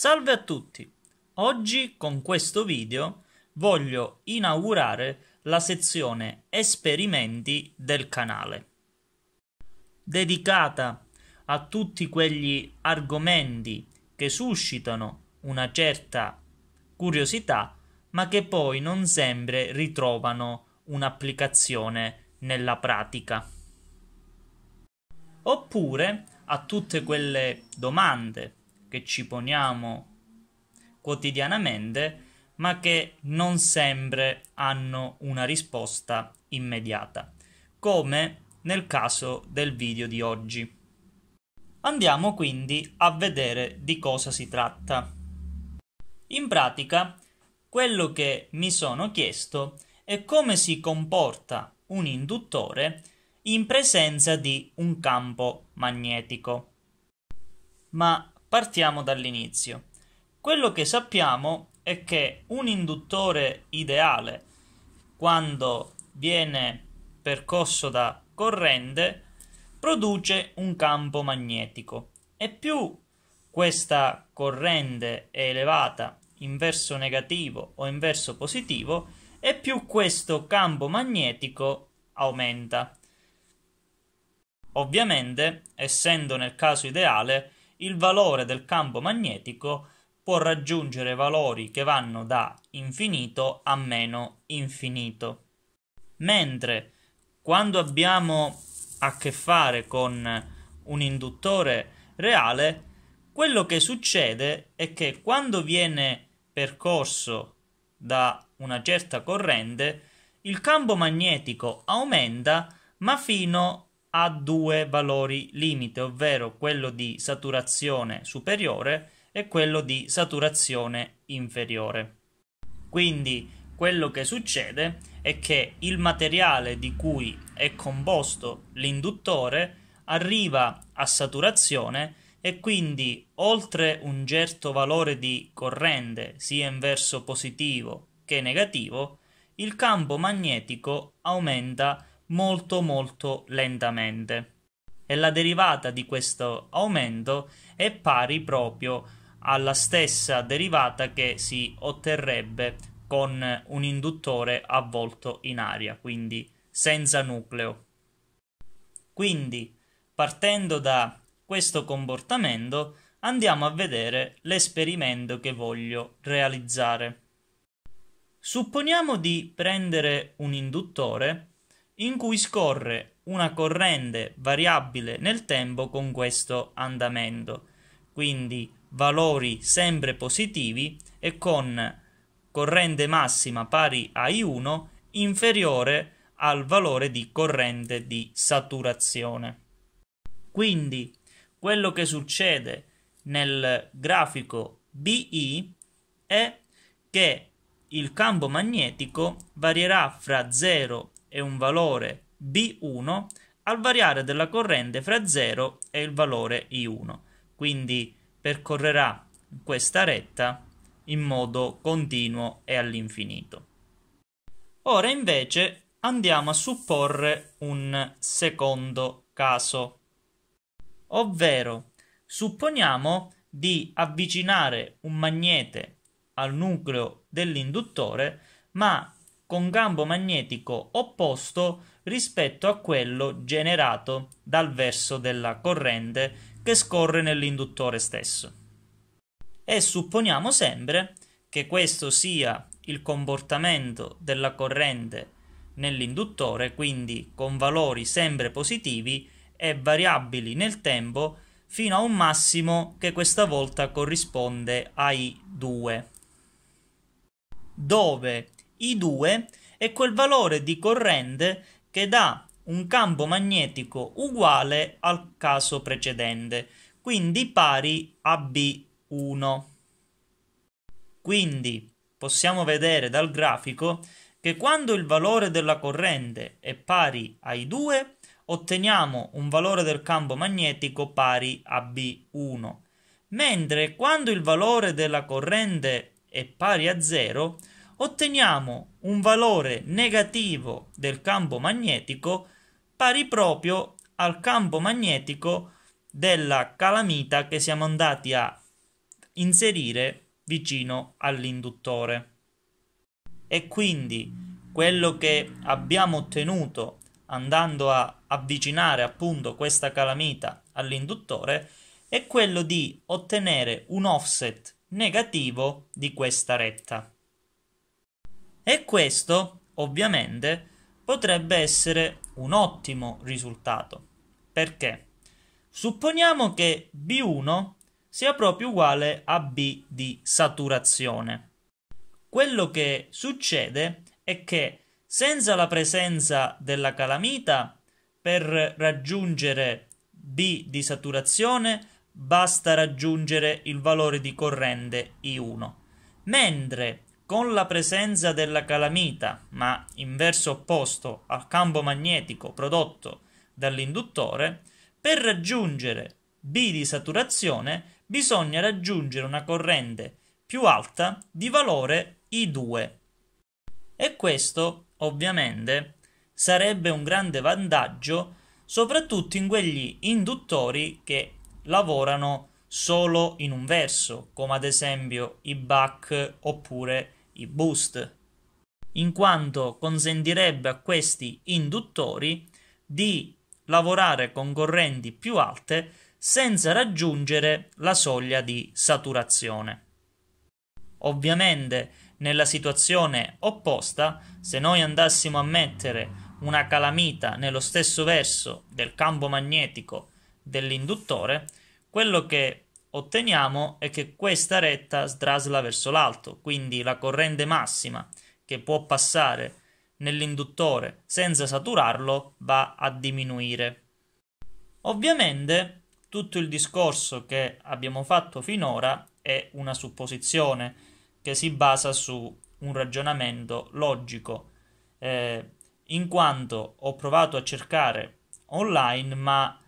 Salve a tutti! Oggi con questo video voglio inaugurare la sezione esperimenti del canale dedicata a tutti quegli argomenti che suscitano una certa curiosità ma che poi non sempre ritrovano un'applicazione nella pratica oppure a tutte quelle domande che ci poniamo quotidianamente, ma che non sempre hanno una risposta immediata, come nel caso del video di oggi. Andiamo quindi a vedere di cosa si tratta. In pratica, quello che mi sono chiesto è come si comporta un induttore in presenza di un campo magnetico. Ma Partiamo dall'inizio. Quello che sappiamo è che un induttore ideale, quando viene percosso da corrente, produce un campo magnetico e più questa corrente è elevata in verso negativo o in verso positivo e più questo campo magnetico aumenta. Ovviamente, essendo nel caso ideale, il valore del campo magnetico può raggiungere valori che vanno da infinito a meno infinito. Mentre quando abbiamo a che fare con un induttore reale, quello che succede è che quando viene percorso da una certa corrente, il campo magnetico aumenta ma fino ha due valori limite, ovvero quello di saturazione superiore e quello di saturazione inferiore. Quindi quello che succede è che il materiale di cui è composto l'induttore arriva a saturazione e quindi oltre un certo valore di corrente, sia in verso positivo che negativo, il campo magnetico aumenta molto molto lentamente. E la derivata di questo aumento è pari proprio alla stessa derivata che si otterrebbe con un induttore avvolto in aria, quindi senza nucleo. Quindi, partendo da questo comportamento, andiamo a vedere l'esperimento che voglio realizzare. Supponiamo di prendere un induttore in cui scorre una corrente variabile nel tempo con questo andamento, quindi valori sempre positivi e con corrente massima pari a I1 inferiore al valore di corrente di saturazione. Quindi quello che succede nel grafico BI è che il campo magnetico varierà fra 0 e e un valore B1 al variare della corrente fra 0 e il valore I1. Quindi percorrerà questa retta in modo continuo e all'infinito. Ora invece andiamo a supporre un secondo caso, ovvero supponiamo di avvicinare un magnete al nucleo dell'induttore, ma con campo magnetico opposto rispetto a quello generato dal verso della corrente che scorre nell'induttore stesso. E supponiamo sempre che questo sia il comportamento della corrente nell'induttore, quindi con valori sempre positivi e variabili nel tempo fino a un massimo che questa volta corrisponde ai 2, dove i2 è quel valore di corrente che dà un campo magnetico uguale al caso precedente, quindi pari a B1. Quindi possiamo vedere dal grafico che quando il valore della corrente è pari ai 2, otteniamo un valore del campo magnetico pari a B1, mentre quando il valore della corrente è pari a 0, otteniamo un valore negativo del campo magnetico pari proprio al campo magnetico della calamita che siamo andati a inserire vicino all'induttore. E quindi quello che abbiamo ottenuto andando a avvicinare appunto questa calamita all'induttore è quello di ottenere un offset negativo di questa retta. E questo, ovviamente, potrebbe essere un ottimo risultato. Perché? Supponiamo che B1 sia proprio uguale a B di saturazione. Quello che succede è che senza la presenza della calamita per raggiungere B di saturazione basta raggiungere il valore di corrente I1, mentre con la presenza della calamita, ma in verso opposto al campo magnetico prodotto dall'induttore, per raggiungere B di saturazione bisogna raggiungere una corrente più alta di valore I2. E questo, ovviamente, sarebbe un grande vantaggio soprattutto in quegli induttori che lavorano solo in un verso, come ad esempio i BAC oppure i i boost, in quanto consentirebbe a questi induttori di lavorare con correnti più alte senza raggiungere la soglia di saturazione. Ovviamente, nella situazione opposta, se noi andassimo a mettere una calamita nello stesso verso del campo magnetico dell'induttore, quello che otteniamo è che questa retta sdrasla verso l'alto, quindi la corrente massima che può passare nell'induttore senza saturarlo va a diminuire. Ovviamente tutto il discorso che abbiamo fatto finora è una supposizione che si basa su un ragionamento logico, eh, in quanto ho provato a cercare online ma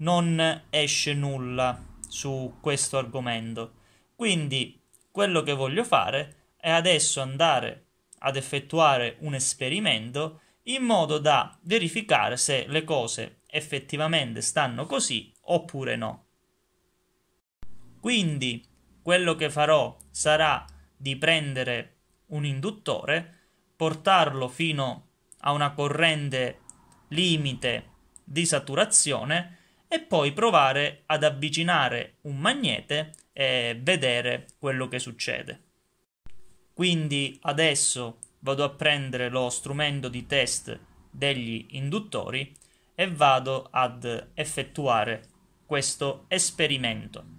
non esce nulla su questo argomento. Quindi quello che voglio fare è adesso andare ad effettuare un esperimento in modo da verificare se le cose effettivamente stanno così oppure no. Quindi quello che farò sarà di prendere un induttore, portarlo fino a una corrente limite di saturazione e poi provare ad avvicinare un magnete e vedere quello che succede. Quindi adesso vado a prendere lo strumento di test degli induttori e vado ad effettuare questo esperimento.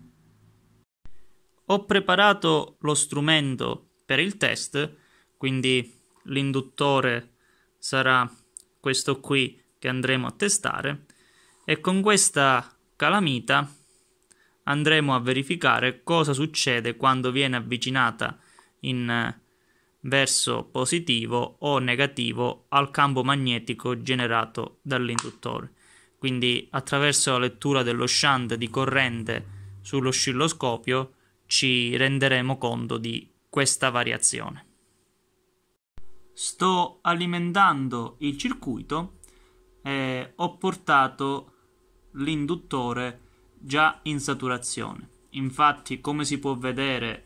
Ho preparato lo strumento per il test, quindi l'induttore sarà questo qui che andremo a testare e con questa calamita andremo a verificare cosa succede quando viene avvicinata in eh, verso positivo o negativo al campo magnetico generato dall'induttore. Quindi attraverso la lettura dello shunt di corrente sull'oscilloscopio ci renderemo conto di questa variazione. Sto alimentando il circuito e eh, ho portato l'induttore già in saturazione. Infatti, come si può vedere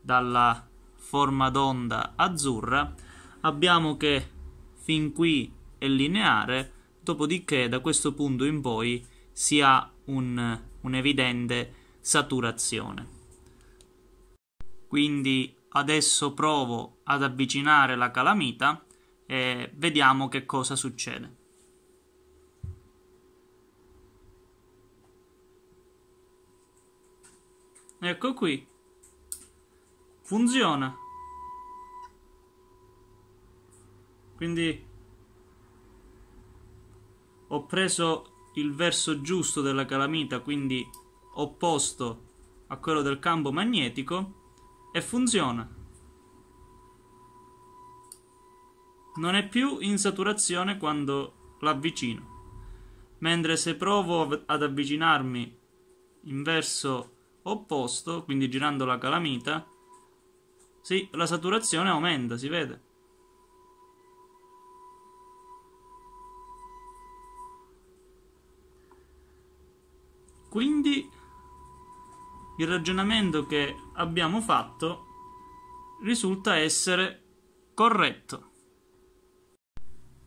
dalla forma d'onda azzurra, abbiamo che fin qui è lineare, dopodiché da questo punto in poi si ha un, un'evidente saturazione. Quindi adesso provo ad avvicinare la calamita e vediamo che cosa succede. Ecco qui. Funziona. Quindi ho preso il verso giusto della calamita, quindi opposto a quello del campo magnetico, e funziona. Non è più in saturazione quando l'avvicino. Mentre se provo ad avvicinarmi in verso opposto, quindi girando la calamita, sì, la saturazione aumenta, si vede. Quindi il ragionamento che abbiamo fatto risulta essere corretto.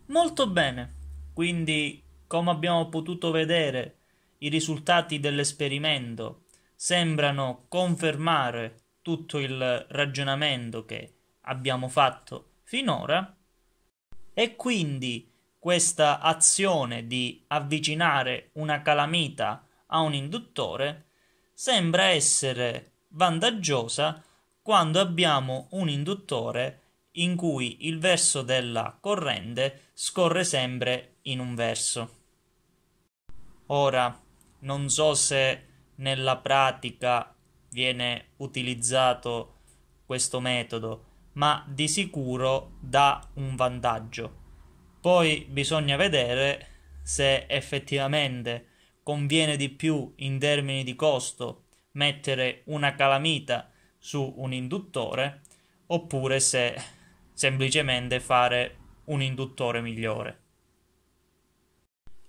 Molto bene, quindi come abbiamo potuto vedere i risultati dell'esperimento sembrano confermare tutto il ragionamento che abbiamo fatto finora e quindi questa azione di avvicinare una calamita a un induttore sembra essere vantaggiosa quando abbiamo un induttore in cui il verso della corrente scorre sempre in un verso. Ora, non so se nella pratica viene utilizzato questo metodo, ma di sicuro dà un vantaggio. Poi bisogna vedere se effettivamente conviene di più in termini di costo mettere una calamita su un induttore oppure se semplicemente fare un induttore migliore.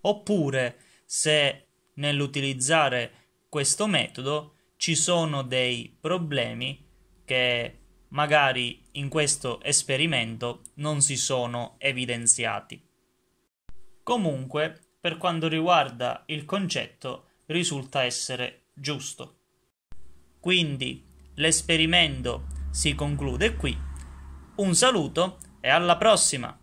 Oppure se nell'utilizzare questo metodo ci sono dei problemi che magari in questo esperimento non si sono evidenziati. Comunque, per quanto riguarda il concetto, risulta essere giusto. Quindi l'esperimento si conclude qui. Un saluto e alla prossima!